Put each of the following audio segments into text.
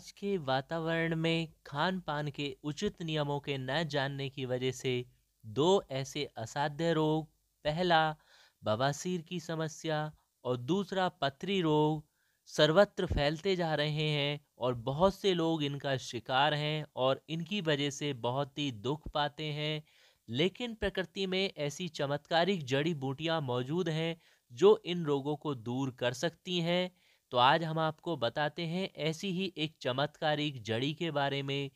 आज के वातावरण में खान पान के उचित नियमों के न जानने की वजह से दो ऐसे असाध्य रोग पहला बवासीर की समस्या और दूसरा पथरी रोग सर्वत्र फैलते जा रहे हैं और बहुत से लोग इनका शिकार हैं और इनकी वजह से बहुत ही दुख पाते हैं लेकिन प्रकृति में ऐसी चमत्कारिक जड़ी बूटियां मौजूद हैं जो इन रोगों को दूर कर सकती हैं तो आज हम आपको बताते हैं ऐसी ही एक चमत्कारिक जड़ी के बारे में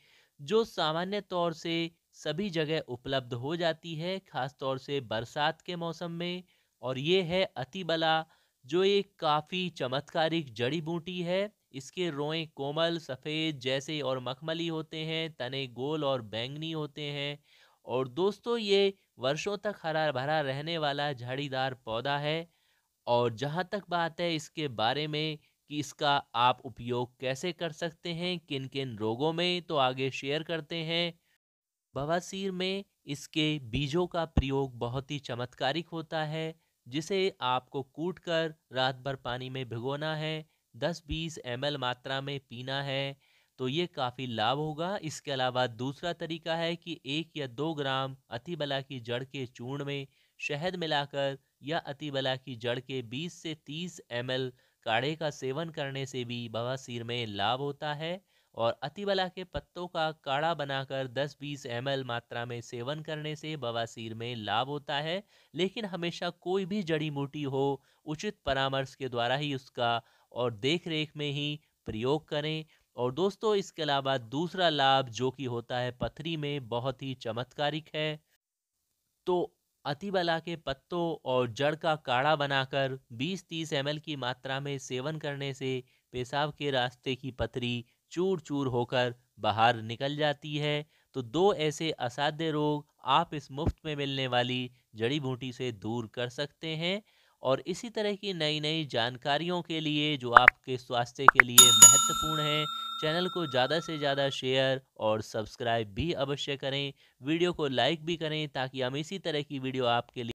जो सामान्य तौर से सभी जगह उपलब्ध हो जाती है ख़ास तौर से बरसात के मौसम में और ये है अतिबला जो एक काफ़ी चमत्कारिक जड़ी बूटी है इसके रोएं कोमल सफ़ेद जैसे और मखमली होते हैं तने गोल और बैंगनी होते हैं और दोस्तों ये वर्षों तक हरा भरा रहने वाला झाड़ीदार पौधा है और जहाँ तक बात है इसके बारे में कि इसका आप उपयोग कैसे कर सकते हैं किन किन रोगों में तो आगे शेयर करते हैं बवासीर में इसके बीजों का प्रयोग बहुत ही चमत्कारिक होता है जिसे आपको कूट कर रात भर पानी में भिगोना है 10-20 एम मात्रा में पीना है तो ये काफ़ी लाभ होगा इसके अलावा दूसरा तरीका है कि एक या दो ग्राम अतिबला की जड़ के चूर्ण में शहद मिलाकर या अतिबला की जड़ के 20 से 30 एम काढ़े का सेवन करने से भी बवासीर में लाभ होता है और अतिबला के पत्तों का काढ़ा बनाकर 10-20 एम मात्रा में सेवन करने से बवासीर में लाभ होता है लेकिन हमेशा कोई भी जड़ी बूटी हो उचित परामर्श के द्वारा ही उसका और देख रेख में ही प्रयोग करें और दोस्तों इसके अलावा दूसरा लाभ जो कि होता है पथरी में बहुत ही चमत्कारिक है तो अतिबला के पत्तों और जड़ का काढ़ा बनाकर 20-30 एम की मात्रा में सेवन करने से पेशाब के रास्ते की पथरी चूर चूर होकर बाहर निकल जाती है तो दो ऐसे असाध्य रोग आप इस मुफ्त में मिलने वाली जड़ी बूटी से दूर कर सकते हैं और इसी तरह की नई नई जानकारियों के लिए जो आपके स्वास्थ्य के लिए महत्वपूर्ण है चैनल को ज़्यादा से ज़्यादा शेयर और सब्सक्राइब भी अवश्य करें वीडियो को लाइक भी करें ताकि हम इसी तरह की वीडियो आपके लिए